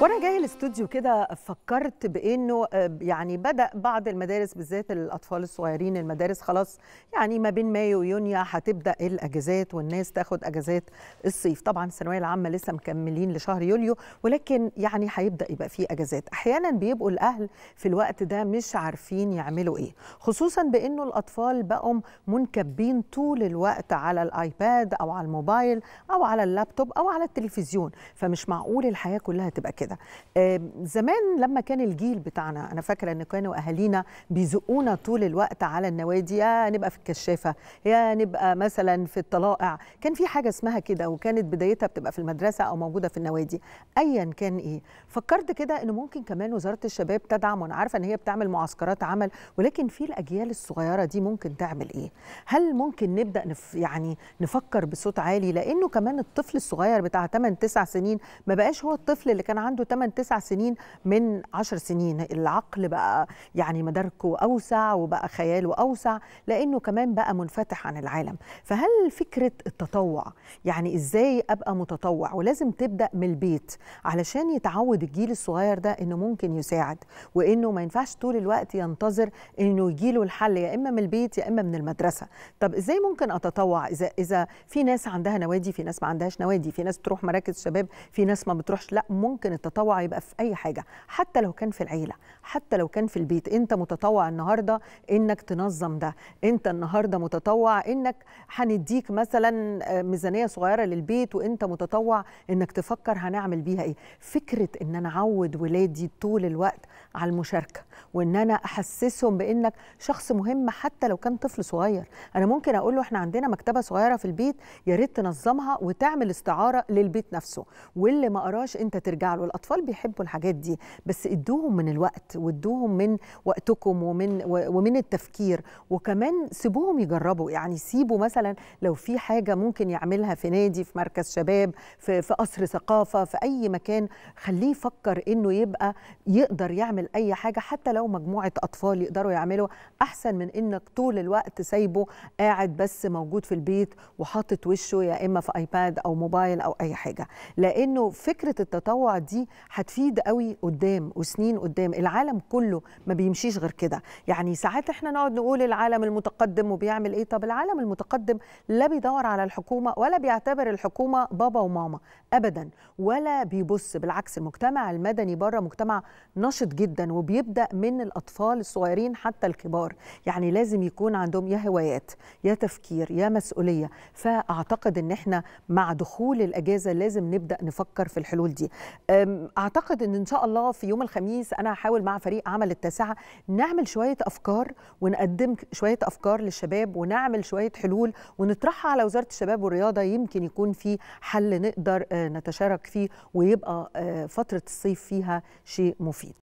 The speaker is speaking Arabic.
وانا جاي الاستوديو كده فكرت بانه آه، يعني بدا بعض المدارس بالذات الاطفال الصغيرين المدارس خلاص يعني ما بين مايو ويونيو هتبدا الاجازات والناس تاخد اجازات الصيف طبعا الثانويه العامه لسه مكملين لشهر يوليو ولكن يعني هيبدا يبقى فيه اجازات احيانا بيبقوا الاهل في الوقت ده مش عارفين يعملوا ايه خصوصا بانه الاطفال بقوا منكبين طول الوقت على الايباد او على الموبايل او على اللابتوب او على التلفزيون فمش معقول الحياه كلها تبقى كده كده زمان لما كان الجيل بتاعنا انا فاكره ان كانوا اهالينا بيزقونا طول الوقت على النوادي يا نبقى في الكشافه يا نبقى مثلا في الطلائع كان في حاجه اسمها كده وكانت بدايتها بتبقى في المدرسه او موجوده في النوادي ايا كان ايه فكرت كده انه ممكن كمان وزاره الشباب تدعم وانا عارفه ان هي بتعمل معسكرات عمل ولكن في الاجيال الصغيره دي ممكن تعمل ايه هل ممكن نبدا نف يعني نفكر بصوت عالي لانه كمان الطفل الصغير بتاع 8 9 سنين ما بقاش هو الطفل اللي كان عنده عنده 8 9 سنين من 10 سنين العقل بقى يعني مداركه اوسع وبقى خياله اوسع لانه كمان بقى منفتح عن العالم فهل فكره التطوع يعني ازاي ابقى متطوع ولازم تبدا من البيت علشان يتعود الجيل الصغير ده انه ممكن يساعد وانه ما ينفعش طول الوقت ينتظر انه يجيله الحل يا اما من البيت يا اما من المدرسه طب ازاي ممكن اتطوع اذا اذا في ناس عندها نوادي في ناس ما عندهاش نوادي في ناس بتروح مراكز شباب في ناس ما بتروحش لا ممكن التطوع التطوع يبقى في اي حاجه حتى لو كان في العيله حتى لو كان في البيت انت متطوع النهارده انك تنظم ده انت النهارده متطوع انك هنديك مثلا آه، ميزانيه صغيره للبيت وانت متطوع انك تفكر هنعمل بيها ايه فكره ان انا اعود ولادي طول الوقت على المشاركه وان انا احسسهم بانك شخص مهم حتى لو كان طفل صغير انا ممكن اقول له احنا عندنا مكتبه صغيره في البيت يا ريت تنظمها وتعمل استعاره للبيت نفسه واللي ما قراش انت ترجع له الاطفال بيحبوا الحاجات دي بس ادوهم من الوقت وادوهم من وقتكم ومن ومن التفكير وكمان سيبوهم يجربوا يعني سيبوا مثلا لو في حاجه ممكن يعملها في نادي في مركز شباب في, في قصر ثقافه في اي مكان خليه يفكر انه يبقى يقدر يعمل اي حاجه حتى لو مجموعه اطفال يقدروا يعملوا احسن من انك طول الوقت سايبه قاعد بس موجود في البيت وحاطط وشه يا اما في ايباد او موبايل او اي حاجه لانه فكره التطوع دي هتفيد قوي قدام وسنين قدام العالم كله ما بيمشيش غير كده يعني ساعات احنا نقعد نقول العالم المتقدم وبيعمل ايه طب العالم المتقدم لا بيدور على الحكومه ولا بيعتبر الحكومه بابا وماما ابدا ولا بيبص بالعكس المجتمع المدني بره مجتمع نشط جدا وبيبدا من الاطفال الصغيرين حتى الكبار يعني لازم يكون عندهم يا هوايات يا تفكير يا مسؤوليه فاعتقد ان احنا مع دخول الاجازه لازم نبدا نفكر في الحلول دي اعتقد ان ان شاء الله في يوم الخميس انا هحاول مع فريق عمل التاسعه نعمل شويه افكار ونقدم شويه افكار للشباب ونعمل شويه حلول ونطرحها على وزاره الشباب والرياضه يمكن يكون في حل نقدر آه، نتشارك فيه ويبقى آه، فتره الصيف فيها شيء مفيد